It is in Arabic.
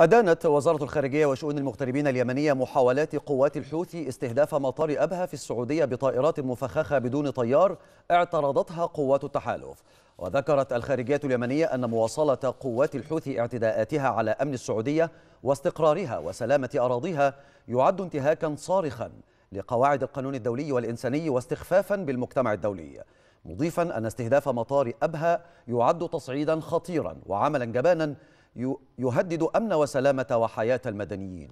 أدانت وزارة الخارجية وشؤون المغتربين اليمنية محاولات قوات الحوثي استهداف مطار أبها في السعودية بطائرات مفخخة بدون طيار اعترضتها قوات التحالف وذكرت الخارجية اليمنية أن مواصلة قوات الحوثي اعتداءاتها على أمن السعودية واستقرارها وسلامة أراضيها يعد انتهاكا صارخا لقواعد القانون الدولي والإنساني واستخفافا بالمجتمع الدولي مضيفا أن استهداف مطار أبها يعد تصعيدا خطيرا وعملا جبانا يهدد أمن وسلامة وحياة المدنيين